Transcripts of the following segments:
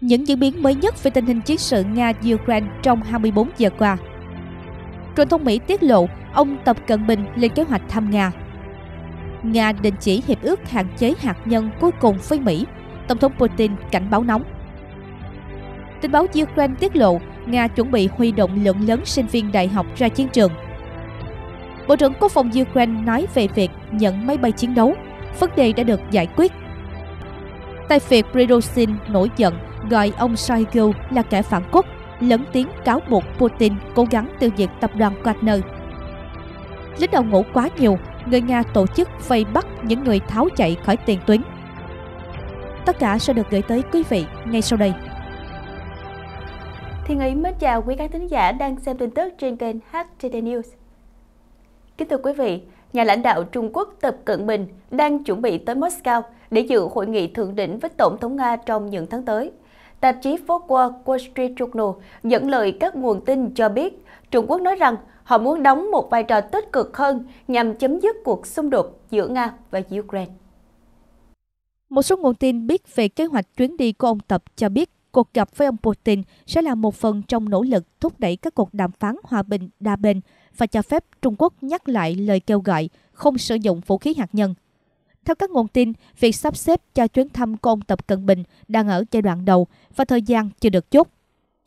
những diễn biến mới nhất về tình hình chiến sự Nga-Ukraine trong 24 giờ qua. Truyền thông Mỹ tiết lộ ông Tập Cận Bình lên kế hoạch thăm Nga. Nga đình chỉ hiệp ước hạn chế hạt nhân cuối cùng với Mỹ, Tổng thống Putin cảnh báo nóng. Tình báo Ukraine tiết lộ Nga chuẩn bị huy động lượng lớn sinh viên đại học ra chiến trường. Bộ trưởng Quốc phòng Ukraine nói về việc nhận máy bay chiến đấu, vấn đề đã được giải quyết Tay phiệt Prigozhin nổi giận gọi ông Shoigu là kẻ phản quốc, lớn tiếng cáo buộc Putin cố gắng tiêu diệt tập đoàn Wagner. Lính đầu ngủ quá nhiều, người Nga tổ chức vây bắt những người tháo chạy khỏi tiền tuyến. Tất cả sẽ được gửi tới quý vị ngay sau đây. Thiên Ý mến chào quý khán thính giả đang xem tin tức trên kênh HTT News. Kính thưa quý vị, nhà lãnh đạo Trung Quốc Tập Cận Bình đang chuẩn bị tới Moscow để dự hội nghị thượng đỉnh với Tổng thống Nga trong những tháng tới. Tạp chí Fox World, Wall Street Journal dẫn lời các nguồn tin cho biết Trung Quốc nói rằng họ muốn đóng một vai trò tích cực hơn nhằm chấm dứt cuộc xung đột giữa Nga và Ukraine. Một số nguồn tin biết về kế hoạch chuyến đi của ông Tập cho biết cuộc gặp với ông Putin sẽ là một phần trong nỗ lực thúc đẩy các cuộc đàm phán hòa bình đa bên và cho phép Trung Quốc nhắc lại lời kêu gọi không sử dụng vũ khí hạt nhân theo các nguồn tin, việc sắp xếp cho chuyến thăm của ông Tập Cận Bình đang ở giai đoạn đầu và thời gian chưa được chốt.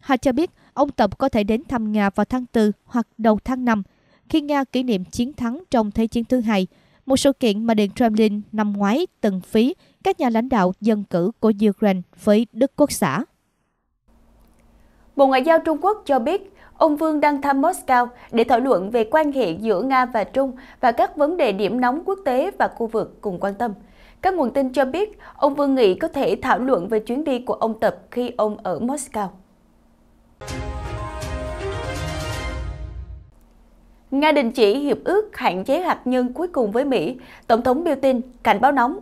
Hà cho biết ông Tập có thể đến thăm Nga vào tháng 4 hoặc đầu tháng 5 khi Nga kỷ niệm chiến thắng trong Thế chiến thứ hai, một sự kiện mà Điện Kremlin năm ngoái từng phí các nhà lãnh đạo dân cử của Ukraine với Đức Quốc xã. Bộ Ngoại giao Trung Quốc cho biết Ông Vương đang thăm Moscow để thảo luận về quan hệ giữa Nga và Trung và các vấn đề điểm nóng quốc tế và khu vực cùng quan tâm. Các nguồn tin cho biết, ông Vương nghĩ có thể thảo luận về chuyến đi của ông Tập khi ông ở Moscow. Nga đình chỉ hiệp ước hạn chế hạt nhân cuối cùng với Mỹ, Tổng thống tin cảnh báo nóng.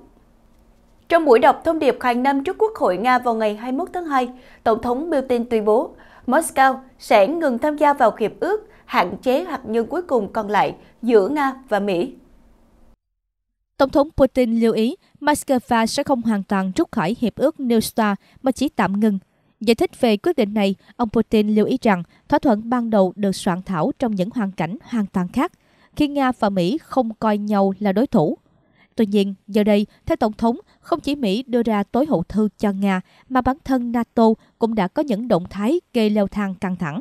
Trong buổi đọc thông điệp hàng năm trước Quốc hội Nga vào ngày 21 tháng 2, Tổng thống tin tuyên bố Moscow sẽ ngừng tham gia vào hiệp ước hạn chế hạt nhân cuối cùng còn lại giữa Nga và Mỹ. Tổng thống Putin lưu ý Moscow sẽ không hoàn toàn rút khỏi hiệp ước New START mà chỉ tạm ngừng. Giải thích về quyết định này, ông Putin lưu ý rằng thỏa thuận ban đầu được soạn thảo trong những hoàn cảnh hoàn toàn khác, khi Nga và Mỹ không coi nhau là đối thủ. Tuy nhiên, giờ đây, theo Tổng thống, không chỉ Mỹ đưa ra tối hậu thư cho Nga, mà bản thân NATO cũng đã có những động thái gây leo thang căng thẳng.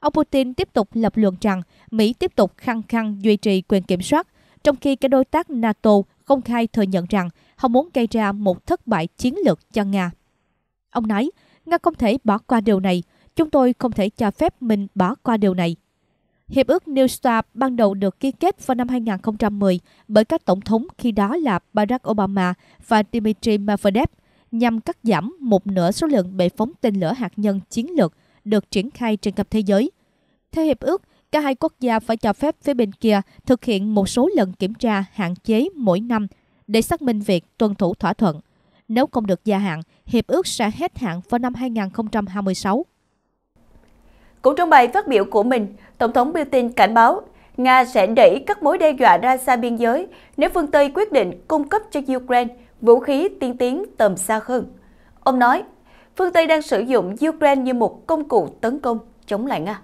Ông Putin tiếp tục lập luận rằng Mỹ tiếp tục khăng khăng duy trì quyền kiểm soát, trong khi các đối tác NATO công khai thừa nhận rằng họ muốn gây ra một thất bại chiến lược cho Nga. Ông nói, Nga không thể bỏ qua điều này, chúng tôi không thể cho phép mình bỏ qua điều này. Hiệp ước New START ban đầu được ký kết vào năm 2010 bởi các tổng thống khi đó là Barack Obama và Dmitry Medvedev nhằm cắt giảm một nửa số lượng bệ phóng tên lửa hạt nhân chiến lược được triển khai trên khắp thế giới. Theo hiệp ước, cả hai quốc gia phải cho phép phía bên kia thực hiện một số lần kiểm tra hạn chế mỗi năm để xác minh việc tuân thủ thỏa thuận. Nếu không được gia hạn, hiệp ước sẽ hết hạn vào năm 2026. Cũng trong bài phát biểu của mình, Tổng thống Putin cảnh báo Nga sẽ đẩy các mối đe dọa ra xa biên giới nếu phương Tây quyết định cung cấp cho Ukraine vũ khí tiên tiến tầm xa hơn. Ông nói, phương Tây đang sử dụng Ukraine như một công cụ tấn công chống lại Nga.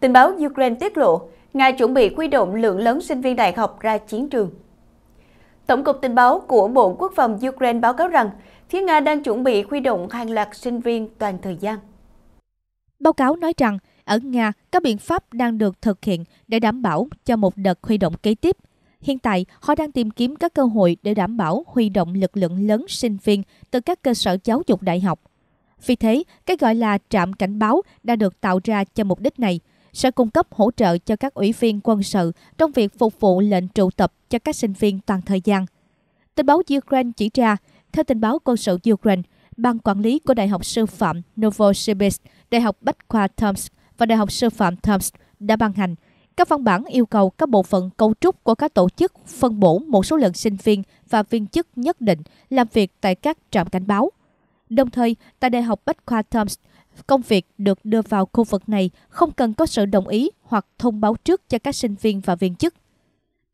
Tình báo Ukraine tiết lộ, Nga chuẩn bị quy động lượng lớn sinh viên đại học ra chiến trường. Tổng cục Tình báo của Bộ Quốc phòng Ukraine báo cáo rằng, phía Nga đang chuẩn bị huy động hàng loạt sinh viên toàn thời gian. Báo cáo nói rằng, ở Nga, các biện pháp đang được thực hiện để đảm bảo cho một đợt huy động kế tiếp. Hiện tại, họ đang tìm kiếm các cơ hội để đảm bảo huy động lực lượng lớn sinh viên từ các cơ sở giáo dục đại học. Vì thế, cái gọi là trạm cảnh báo đã được tạo ra cho mục đích này, sẽ cung cấp hỗ trợ cho các ủy viên quân sự trong việc phục vụ lệnh triệu tập cho các sinh viên toàn thời gian. Tình báo Ukraine chỉ ra, theo tình báo quân sự Ukraine, Ban quản lý của Đại học Sư phạm Novosibirsk, Đại học Bách khoa Tomsk và Đại học Sư phạm Tomsk đã ban hành các văn bản yêu cầu các bộ phận cấu trúc của các tổ chức phân bổ một số lượng sinh viên và viên chức nhất định làm việc tại các trạm cảnh báo. Đồng thời, tại Đại học Bách khoa Tomsk, công việc được đưa vào khu vực này không cần có sự đồng ý hoặc thông báo trước cho các sinh viên và viên chức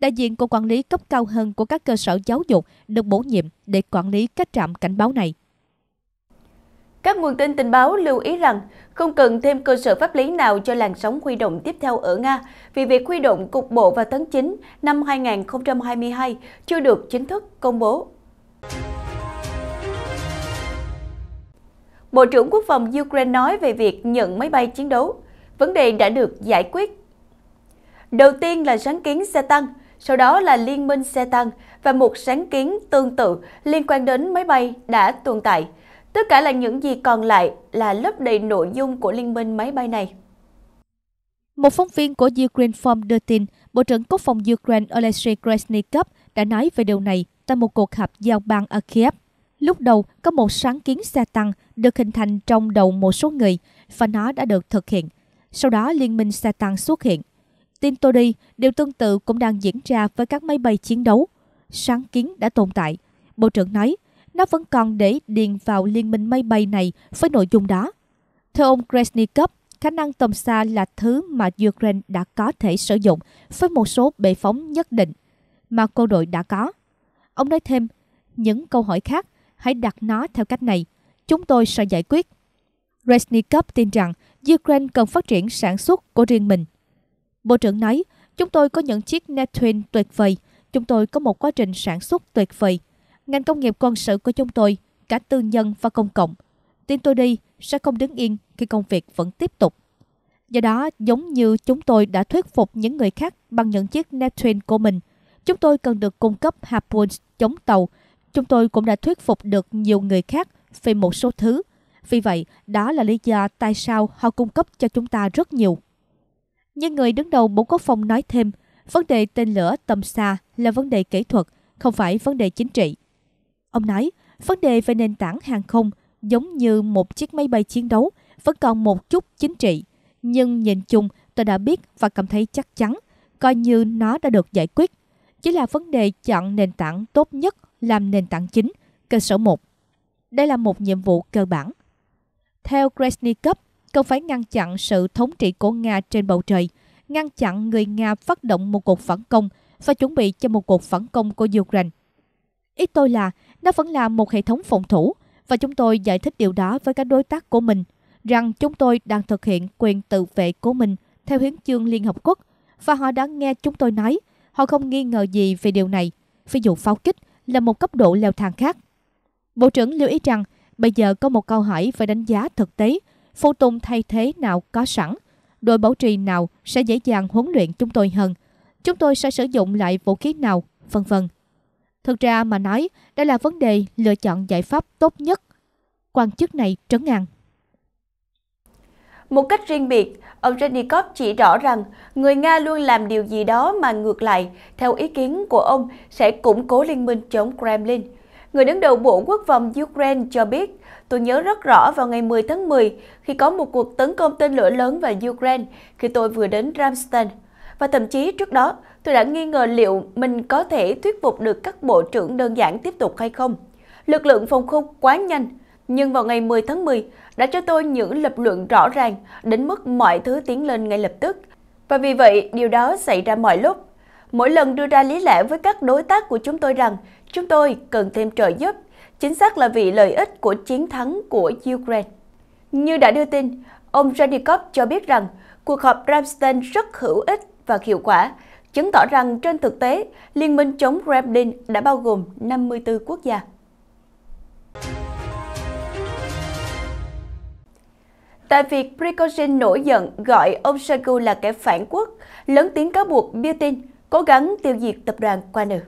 đại diện của quản lý cấp cao hơn của các cơ sở giáo dục được bổ nhiệm để quản lý các trạm cảnh báo này. Các nguồn tin tình báo lưu ý rằng không cần thêm cơ sở pháp lý nào cho làn sóng huy động tiếp theo ở Nga vì việc huy động cục bộ vào tháng 9 năm 2022 chưa được chính thức công bố. Bộ trưởng Quốc phòng Ukraine nói về việc nhận máy bay chiến đấu. Vấn đề đã được giải quyết. Đầu tiên là sáng kiến xe tăng sau đó là liên minh xe tăng và một sáng kiến tương tự liên quan đến máy bay đã tồn tại. Tất cả là những gì còn lại là lớp đầy nội dung của liên minh máy bay này. Một phóng viên của Ukraine Form đưa tin, Bộ trưởng Quốc phòng Ukraine Oleksiy Krasnikov đã nói về điều này tại một cuộc họp giao ban ở Kiev. Lúc đầu, có một sáng kiến xe tăng được hình thành trong đầu một số người và nó đã được thực hiện. Sau đó, liên minh xe tăng xuất hiện tin tôi đi, điều tương tự cũng đang diễn ra với các máy bay chiến đấu. Sáng kiến đã tồn tại. Bộ trưởng nói, nó vẫn còn để điền vào liên minh máy bay này với nội dung đó. Theo ông Kresnikov, khả năng tầm xa là thứ mà Ukraine đã có thể sử dụng với một số bệ phóng nhất định mà quân đội đã có. Ông nói thêm, những câu hỏi khác, hãy đặt nó theo cách này. Chúng tôi sẽ giải quyết. Resnikov tin rằng Ukraine cần phát triển sản xuất của riêng mình Bộ trưởng nói, chúng tôi có những chiếc Neptune tuyệt vời, chúng tôi có một quá trình sản xuất tuyệt vời. Ngành công nghiệp quân sự của chúng tôi, cả tư nhân và công cộng, tin tôi đi sẽ không đứng yên khi công việc vẫn tiếp tục. Do đó, giống như chúng tôi đã thuyết phục những người khác bằng những chiếc Neptune của mình, chúng tôi cần được cung cấp harpoons chống tàu. Chúng tôi cũng đã thuyết phục được nhiều người khác về một số thứ. Vì vậy, đó là lý do tại sao họ cung cấp cho chúng ta rất nhiều. Nhưng người đứng đầu Bộ Quốc phòng nói thêm, vấn đề tên lửa tầm xa là vấn đề kỹ thuật, không phải vấn đề chính trị. Ông nói, vấn đề về nền tảng hàng không giống như một chiếc máy bay chiến đấu vẫn còn một chút chính trị. Nhưng nhìn chung, tôi đã biết và cảm thấy chắc chắn, coi như nó đã được giải quyết. Chỉ là vấn đề chọn nền tảng tốt nhất làm nền tảng chính, cơ sở 1. Đây là một nhiệm vụ cơ bản. Theo Kresnikov, cần phải ngăn chặn sự thống trị của Nga trên bầu trời, ngăn chặn người Nga phát động một cuộc phản công và chuẩn bị cho một cuộc phản công của Ukraine. Ý tôi là nó vẫn là một hệ thống phòng thủ và chúng tôi giải thích điều đó với các đối tác của mình rằng chúng tôi đang thực hiện quyền tự vệ của mình theo hiến chương Liên Hợp Quốc và họ đã nghe chúng tôi nói họ không nghi ngờ gì về điều này. Ví dụ pháo kích là một cấp độ leo thang khác. Bộ trưởng lưu ý rằng bây giờ có một câu hỏi về đánh giá thực tế phụ tùng thay thế nào có sẵn, đội bảo trì nào sẽ dễ dàng huấn luyện chúng tôi hơn, chúng tôi sẽ sử dụng lại vũ khí nào, vân vân. Thực ra mà nói, đây là vấn đề lựa chọn giải pháp tốt nhất. Quan chức này trấn ngang Một cách riêng biệt, ông Rednikov chỉ rõ rằng người Nga luôn làm điều gì đó mà ngược lại, theo ý kiến của ông, sẽ củng cố liên minh chống Kremlin. Người đứng đầu Bộ Quốc phòng Ukraine cho biết Tôi nhớ rất rõ vào ngày 10 tháng 10 khi có một cuộc tấn công tên lửa lớn vào Ukraine khi tôi vừa đến Ramstein. Và thậm chí trước đó, tôi đã nghi ngờ liệu mình có thể thuyết phục được các bộ trưởng đơn giản tiếp tục hay không. Lực lượng phòng không quá nhanh, nhưng vào ngày 10 tháng 10 đã cho tôi những lập luận rõ ràng đến mức mọi thứ tiến lên ngay lập tức. Và vì vậy, điều đó xảy ra mọi lúc. Mỗi lần đưa ra lý lẽ với các đối tác của chúng tôi rằng chúng tôi cần thêm trợ giúp chính xác là vì lợi ích của chiến thắng của Ukraine. Như đã đưa tin, ông Janikov cho biết rằng cuộc họp Ramstein rất hữu ích và hiệu quả, chứng tỏ rằng trên thực tế, Liên minh chống Kremlin đã bao gồm 54 quốc gia. Tại việc Prigozhin nổi giận gọi ông Shoigu là kẻ phản quốc, lớn tiếng cáo buộc Putin cố gắng tiêu diệt tập đoàn Wagner.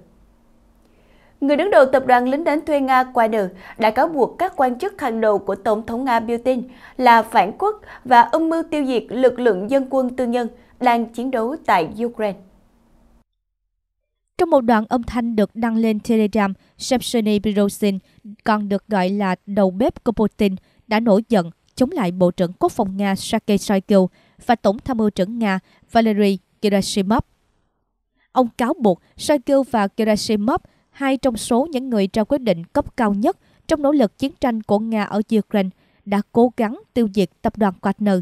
Người đứng đầu tập đoàn lính đánh thuê Nga Wagner đã cáo buộc các quan chức hàng đầu của Tổng thống Nga Putin là phản quốc và âm mưu tiêu diệt lực lượng dân quân tư nhân đang chiến đấu tại Ukraine. Trong một đoạn âm thanh được đăng lên Telegram, Shevcheny Pirozhin, còn được gọi là đầu bếp của Putin, đã nổi giận chống lại Bộ trưởng Quốc phòng Nga Sergei Shoigu và Tổng tham mưu trưởng Nga Valery Gerasimov. Ông cáo buộc Shoigu và Gerasimov – hai trong số những người ra quyết định cấp cao nhất trong nỗ lực chiến tranh của Nga ở Ukraine, đã cố gắng tiêu diệt tập đoàn Wagner.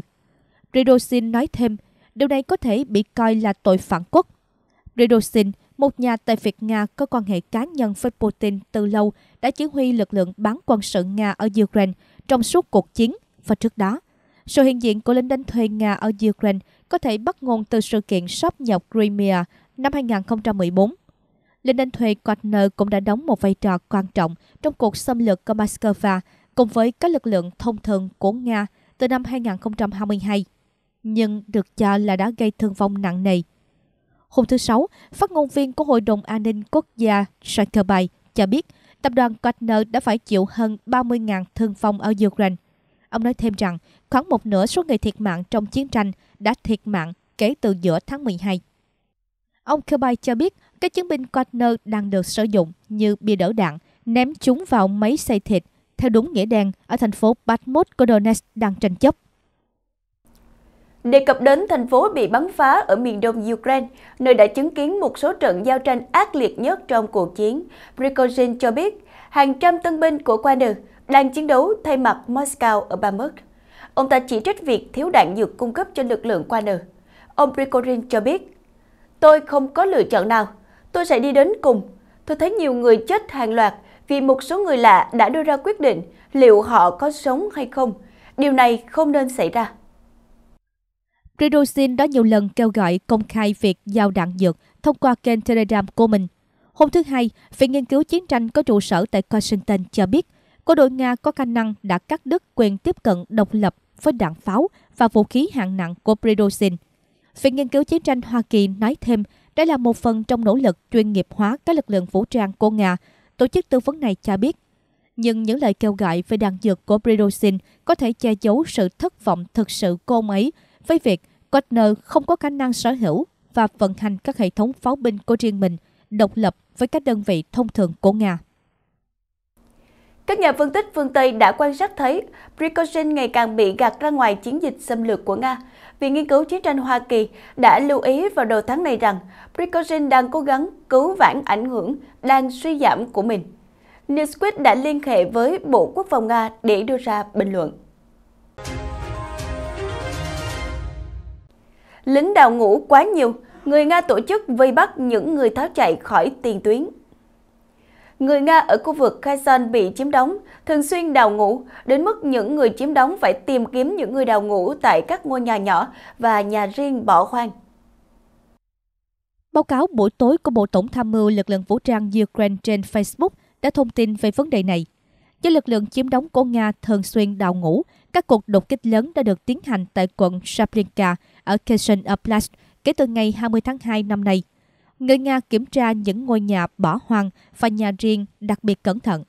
Prigozhin nói thêm, điều này có thể bị coi là tội phản quốc. Prigozhin, một nhà tại Việt Nga có quan hệ cá nhân với Putin từ lâu, đã chỉ huy lực lượng bán quân sự Nga ở Ukraine trong suốt cuộc chiến và trước đó. Sự hiện diện của lính đánh thuê Nga ở Ukraine có thể bắt nguồn từ sự kiện sáp nhập Crimea năm 2014. Liên minh thuê Wagner cũng đã đóng một vai trò quan trọng trong cuộc xâm lược của Moscow cùng với các lực lượng thông thường của Nga từ năm 2022, nhưng được cho là đã gây thương vong nặng nề. Hôm thứ Sáu, phát ngôn viên của Hội đồng An ninh Quốc gia Shakerbay cho biết tập đoàn Wagner đã phải chịu hơn 30.000 thương vong ở Ukraine. Ông nói thêm rằng khoảng một nửa số người thiệt mạng trong chiến tranh đã thiệt mạng kể từ giữa tháng 12. Ông Kirby cho biết các chiến binh Quatner đang được sử dụng như bia đỡ đạn, ném chúng vào máy xay thịt, theo đúng nghĩa đen ở thành phố Bakhmut của Donetsk đang tranh chấp. Đề cập đến thành phố bị bắn phá ở miền đông Ukraine, nơi đã chứng kiến một số trận giao tranh ác liệt nhất trong cuộc chiến, Prigozhin cho biết hàng trăm tân binh của Wagner đang chiến đấu thay mặt Moscow ở Bakhmut. Ông ta chỉ trích việc thiếu đạn dược cung cấp cho lực lượng Wagner. Ông Prigozhin cho biết Tôi không có lựa chọn nào. Tôi sẽ đi đến cùng. Tôi thấy nhiều người chết hàng loạt vì một số người lạ đã đưa ra quyết định liệu họ có sống hay không. Điều này không nên xảy ra. Redoxin đã nhiều lần kêu gọi công khai việc giao đạn dược thông qua kênh Telegram của mình. Hôm thứ Hai, Viện Nghiên cứu Chiến tranh có trụ sở tại Washington cho biết có đội Nga có khả năng đã cắt đứt quyền tiếp cận độc lập với đạn pháo và vũ khí hạng nặng của Bredozin. Viện Nghiên cứu Chiến tranh Hoa Kỳ nói thêm, đây là một phần trong nỗ lực chuyên nghiệp hóa các lực lượng vũ trang của Nga. Tổ chức tư vấn này cho biết, nhưng những lời kêu gọi về đạn dược của Bridolin có thể che giấu sự thất vọng thực sự của ông ấy với việc Kushner không có khả năng sở hữu và vận hành các hệ thống pháo binh của riêng mình, độc lập với các đơn vị thông thường của Nga. Các nhà phân tích phương Tây đã quan sát thấy Prigozhin ngày càng bị gạt ra ngoài chiến dịch xâm lược của Nga – Viện Nghiên cứu Chiến tranh Hoa Kỳ đã lưu ý vào đầu tháng này rằng Prigozhin đang cố gắng cứu vãn ảnh hưởng đang suy giảm của mình. Newsweek đã liên hệ với Bộ Quốc phòng Nga để đưa ra bình luận. Lính đào ngũ quá nhiều, người Nga tổ chức vây bắt những người tháo chạy khỏi tiền tuyến. Người Nga ở khu vực Kherson bị chiếm đóng, thường xuyên đào ngũ, đến mức những người chiếm đóng phải tìm kiếm những người đào ngũ tại các ngôi nhà nhỏ và nhà riêng bỏ hoang. Báo cáo buổi tối của Bộ Tổng Tham mưu lực lượng vũ trang Ukraine trên Facebook đã thông tin về vấn đề này. Do lực lượng chiếm đóng của Nga thường xuyên đào ngũ, các cuộc đột kích lớn đã được tiến hành tại quận Shablinka ở Kherson Oblast kể từ ngày 20 tháng 2 năm nay người Nga kiểm tra những ngôi nhà bỏ hoang và nhà riêng đặc biệt cẩn thận.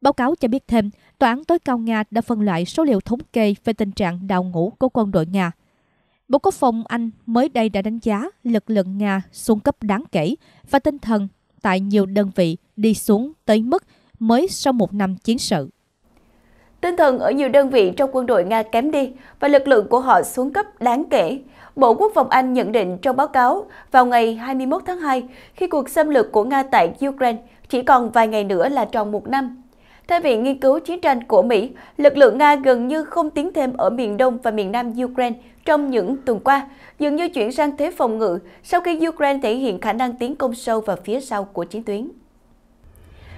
Báo cáo cho biết thêm, Tòa án tối cao Nga đã phân loại số liệu thống kê về tình trạng đào ngũ của quân đội Nga. Bộ Quốc phòng Anh mới đây đã đánh giá lực lượng Nga xuống cấp đáng kể và tinh thần tại nhiều đơn vị đi xuống tới mức mới sau một năm chiến sự. Tinh thần ở nhiều đơn vị trong quân đội Nga kém đi và lực lượng của họ xuống cấp đáng kể. Bộ Quốc phòng Anh nhận định trong báo cáo vào ngày 21 tháng 2 khi cuộc xâm lược của Nga tại Ukraine chỉ còn vài ngày nữa là tròn một năm. Theo Viện Nghiên cứu Chiến tranh của Mỹ, lực lượng Nga gần như không tiến thêm ở miền Đông và miền Nam Ukraine trong những tuần qua, dường như chuyển sang thế phòng ngự sau khi Ukraine thể hiện khả năng tiến công sâu vào phía sau của chiến tuyến.